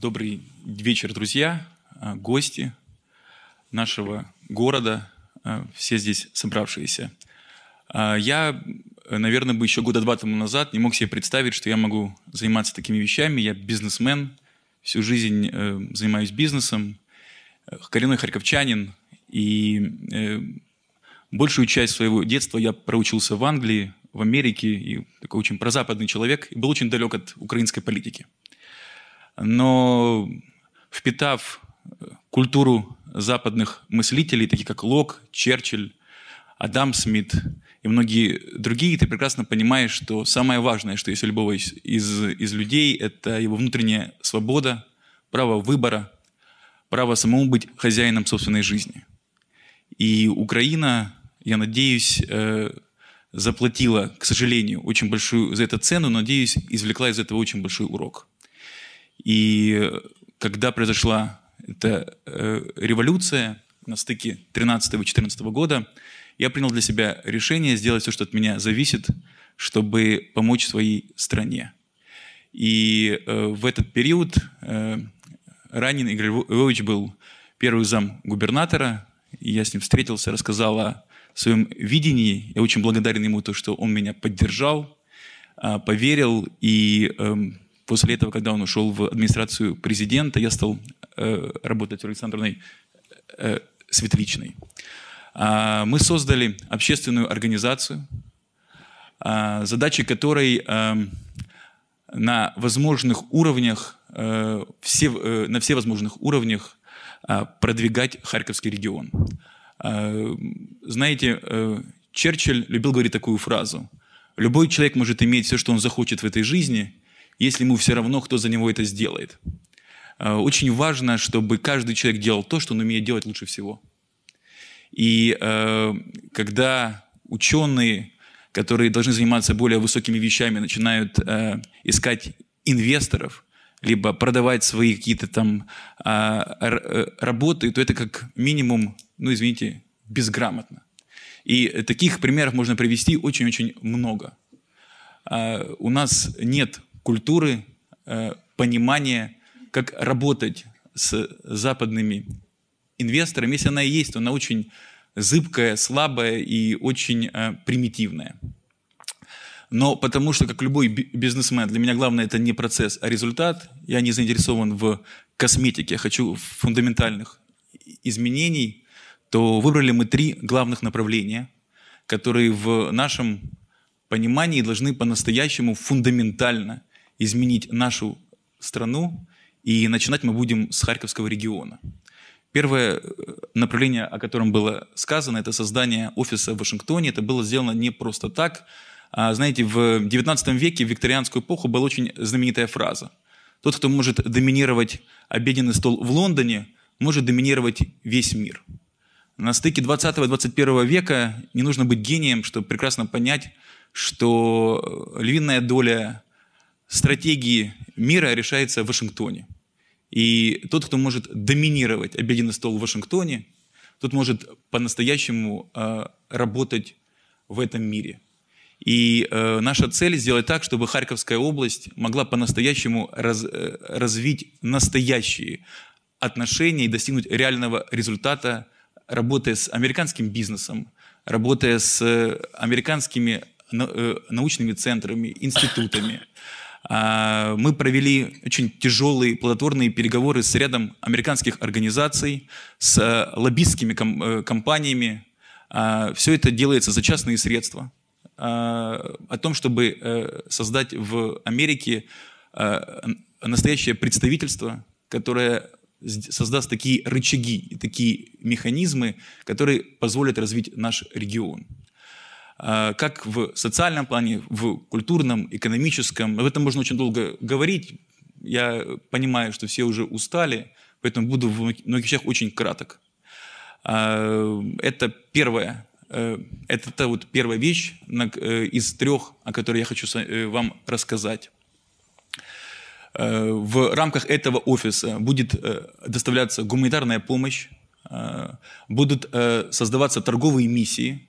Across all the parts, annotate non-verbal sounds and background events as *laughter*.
Добрый вечер, друзья, э, гости нашего города, э, все здесь собравшиеся. Э, я, наверное, бы еще года два тому назад не мог себе представить, что я могу заниматься такими вещами. Я бизнесмен, всю жизнь занимаюсь бизнесом, коренной харьковчанин, и большую часть своего детства я проучился в Англии, в Америке, и такой очень прозападный человек, и был очень далек от украинской политики – но впитав э, культуру западных мыслителей, таких как Лок, Черчилль, Адам Смит и многие другие, ты прекрасно понимаешь, что самое важное, что есть у любого из, из, из людей, это его внутренняя свобода, право выбора, право самому быть хозяином собственной жизни. И Украина, я надеюсь, э, заплатила, к сожалению, очень большую за это цену, но, надеюсь, извлекла из этого очень большой урок. И когда произошла эта э, революция на стыке 13 и 14 года, я принял для себя решение сделать все, что от меня зависит, чтобы помочь своей стране. И э, в этот период э, Ранин Игорь Львович был первый зам губернатора. я с ним встретился, рассказал о своем видении. Я очень благодарен ему то, что он меня поддержал, э, поверил и эм, После этого, когда он ушел в администрацию президента, я стал э, работать у Александровной э, Светличной. А, мы создали общественную организацию, а, задачей которой э, на возможных уровнях, э, все, э, на все возможных уровнях э, продвигать Харьковский регион. Э, знаете, э, Черчилль любил говорить такую фразу. Любой человек может иметь все, что он захочет в этой жизни – если ему все равно, кто за него это сделает. Э, очень важно, чтобы каждый человек делал то, что он умеет делать лучше всего. И э, когда ученые, которые должны заниматься более высокими вещами, начинают э, искать инвесторов, либо продавать свои какие-то там а, э, работы, то это как минимум, ну извините, безграмотно. И таких примеров можно привести очень-очень много. Э, у нас нет культуры, э, понимания, как работать с западными инвесторами. Если она и есть, то она очень зыбкая, слабая и очень э, примитивная. Но потому что, как любой бизнесмен, для меня главное это не процесс, а результат. Я не заинтересован в косметике, я хочу фундаментальных изменений, то выбрали мы три главных направления, которые в нашем понимании должны по-настоящему фундаментально изменить нашу страну, и начинать мы будем с Харьковского региона. Первое э, направление, о котором было сказано, это создание офиса в Вашингтоне. Это было сделано не просто так. А, знаете, в XIX веке, в викторианскую эпоху, была очень знаменитая фраза. Тот, кто может доминировать обеденный стол в Лондоне, может доминировать весь мир. На стыке 20 и 21 века не нужно быть гением, чтобы прекрасно понять, что львиная доля стратегии мира решается в Вашингтоне. И тот, кто может доминировать обеденный стол в Вашингтоне, тот может по-настоящему э, работать в этом мире. И э, наша цель сделать так, чтобы Харьковская область могла по-настоящему раз, э, развить настоящие отношения и достигнуть реального результата, работая с американским бизнесом, работая с э, американскими э, научными центрами, институтами. А, мы провели очень тяжелые, плодотворные переговоры с рядом американских организаций, с э, лоббистскими э, компаниями. А, Все это делается за частные средства. А, о том, чтобы э, создать в Америке настоящее представительство, которое создаст такие рычаги и такие механизмы, которые позволят развить наш регион. А, как в социальном плане, в культурном, экономическом. Об этом можно очень долго говорить. Я понимаю, что все уже устали, поэтому буду в многих вещах очень краток. А, это первое. Э, это та вот первая вещь э, из трех, о которой я хочу э, вам рассказать. В рамках этого офиса будет доставляться гуманитарная помощь, будут создаваться торговые миссии –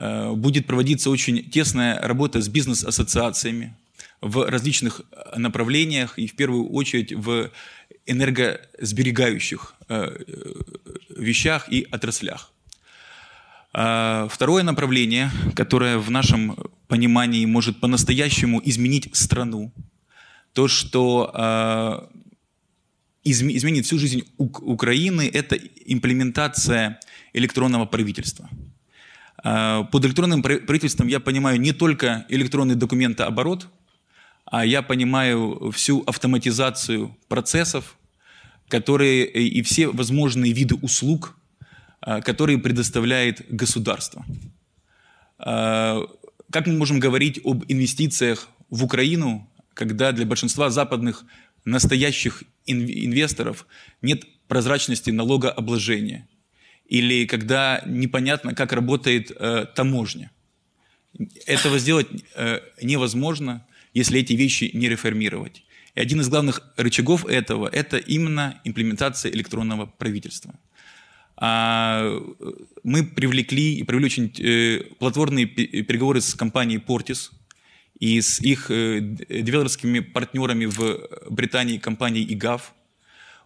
Э, будет проводиться очень тесная работа с бизнес-ассоциациями в различных э, направлениях и в первую очередь в энергосберегающих э, вещах и отраслях. А, второе направление, которое в нашем понимании может по-настоящему изменить страну, то, что а, изменит всю жизнь Украины, это имплементация электронного правительства – Э, под электронным правительством я понимаю не только электронный документооборот, а я понимаю всю автоматизацию процессов, которые э, и все возможные виды услуг, э, которые предоставляет государство. Как мы можем говорить об инвестициях в Украину, когда для большинства западных настоящих инвесторов нет прозрачности налогообложения – или когда непонятно, как работает э, таможня. Этого сделать э, невозможно, если эти вещи не реформировать. И один из главных рычагов этого – это именно имплементация электронного правительства. А, э, мы привлекли и привлекли очень э, платформные э, переговоры с компанией Portis и с их э, девелоперскими партнерами в Британии, компанией IGAF –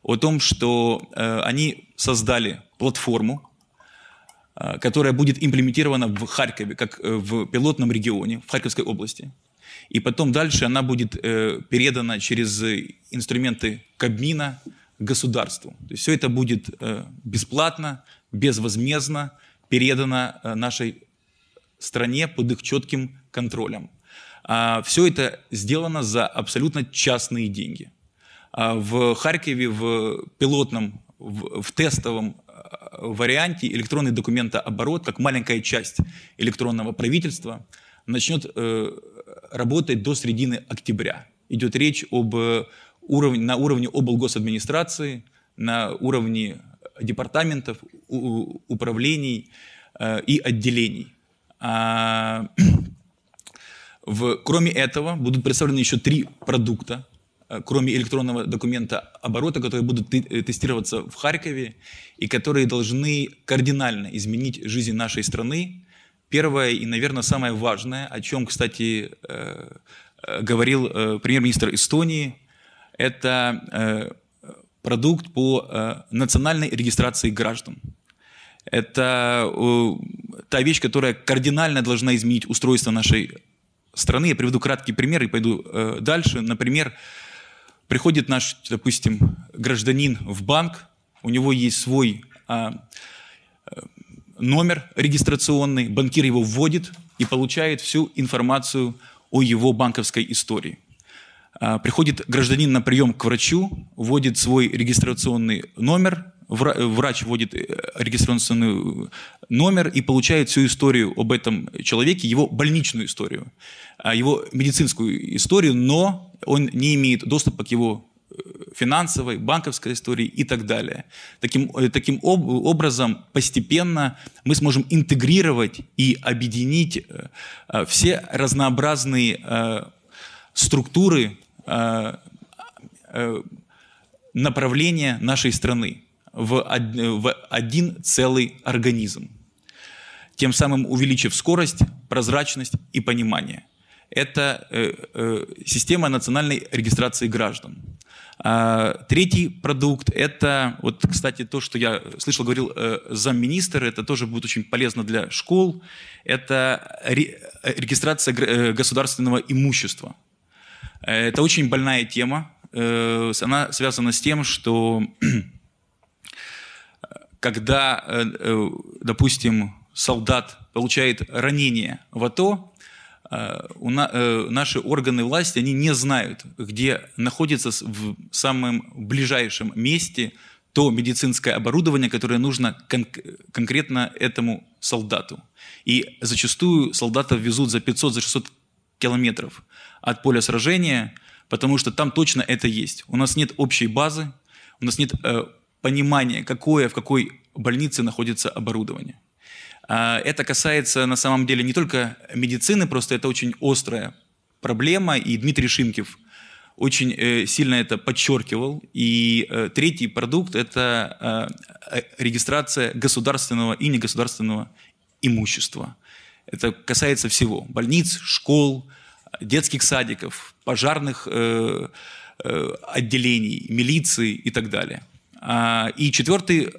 о том, что э, они создали платформу, э, которая будет имплементирована в Харькове, как э, в пилотном регионе, в Харьковской области. И потом дальше она будет передана через инструменты Кабмина государству. То есть все это будет бесплатно, безвозмездно передано нашей стране под их четким контролем. А все это сделано за абсолютно частные деньги – а, в Харькове в пилотном, в, в тестовом а, варианте электронный документооборот, как маленькая часть электронного правительства, начнет э, работать до середины октября. Идет речь об э, уровне, на уровне облгосадминистрации, на уровне департаментов, у, управлений э, и отделений. А, *clears throat* в, кроме этого будут представлены еще три продукта Э, кроме электронного документа оборота, которые будут э, тестироваться в Харькове и которые должны кардинально изменить жизнь нашей страны. Первое и, наверное, самое важное, о чем, кстати, э, говорил премьер-министр Эстонии, это продукт по национальной регистрации граждан. Это та вещь, которая кардинально должна изменить устройство нашей страны. Я приведу краткий пример и пойду дальше. Например, Приходит наш, допустим, гражданин в банк, у него есть свой а, э, номер регистрационный, банкир его вводит и получает всю информацию о его банковской истории. А, приходит гражданин на прием к врачу, вводит свой регистрационный номер, врач вводит э, регистрационный э, номер и получает всю историю об этом человеке, его больничную историю, а, его медицинскую историю, но он не имеет доступа к его э, финансовой, банковской истории и так далее. Таким, э, таким об, образом, постепенно мы сможем интегрировать и объединить э, э, все разнообразные э, структуры, э, э, направления нашей страны в, од, в один целый организм, тем самым увеличив скорость, прозрачность и понимание – это э, э, система национальной регистрации граждан. А, третий продукт – это, вот, кстати, то, что я слышал, говорил э, замминистр, это тоже будет очень полезно для школ, это регистрация государственного имущества. Это очень больная тема, она связана с тем, что *clears throat* когда, допустим, солдат получает ранение в АТО, Э, у на, э, наши органы власти, они не знают, где находится в самом ближайшем месте то медицинское оборудование, которое нужно кон- конкретно этому солдату. И зачастую солдатов везут за 500-600 за километров от поля сражения, потому что там точно это есть. У нас нет общей базы, у нас нет э, понимания, какое в какой больнице находится оборудование. А, это касается на самом деле не только медицины, просто это очень острая проблема, и Дмитрий Шимкив очень э, сильно это подчеркивал. И э, третий продукт – это э, регистрация государственного и негосударственного имущества. Это касается всего – больниц, школ, детских садиков, пожарных отделений, милиции и так далее. А, и четвертый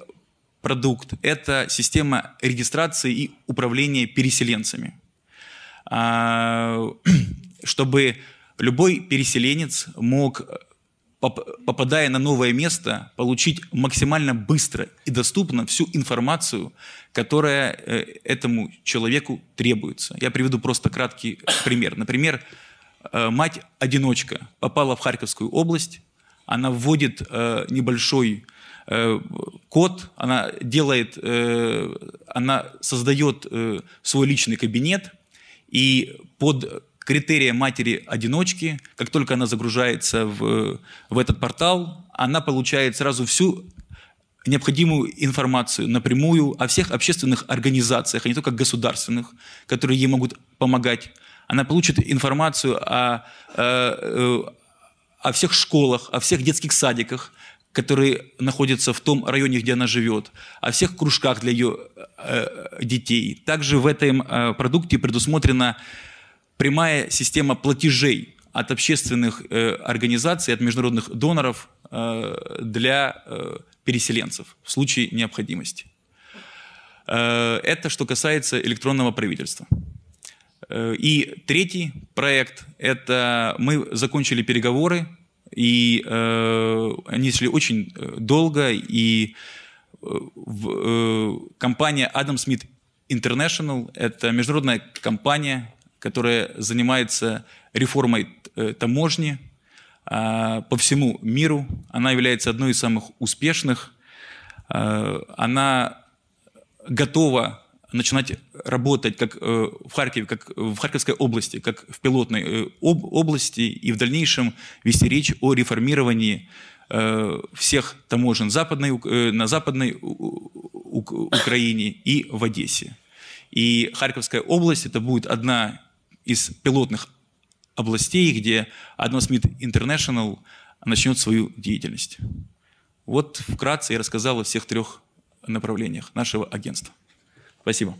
продукт – это система регистрации и управления переселенцами. А, *clears throat* чтобы любой переселенец мог, попадая на новое место, получить максимально быстро и доступно всю информацию, которая э, этому человеку требуется. Я приведу просто краткий пример. Например, э, мать-одиночка попала в Харьковскую область, она вводит э, небольшой код, она делает, э, она создает э, свой личный кабинет, и под критерия матери-одиночки, как только она загружается в, в этот портал, она получает сразу всю необходимую информацию напрямую о всех общественных организациях, а не только государственных, которые ей могут помогать. Она получит информацию о, о, э, э, о всех школах, о всех детских садиках, которые находятся в том районе, где она живет, о всех кружках для ее э, э, детей. Также в этом э, продукте предусмотрена прямая система платежей от общественных э, организаций, от международных доноров э, для э, переселенцев в случае необходимости. Э, это что касается электронного правительства. Э, и третий проект – это мы закончили переговоры и э, они шли очень э, долго, и э, в, э, компания Adam Smith International – это международная компания, которая занимается реформой э, таможни э, по всему миру. Она является одной из самых успешных. Э, она готова начинать работать как э, в Харькове, как в Харьковской области, как в пилотной э, области и в дальнейшем вести речь о реформировании э, всех таможен западной, на Западной Украине и в Одессе. И Харьковская область – это будет одна из пилотных областей, где одно СМИТ International начнет свою деятельность. Вот вкратце я рассказал о всех трех направлениях нашего агентства. Спасибо.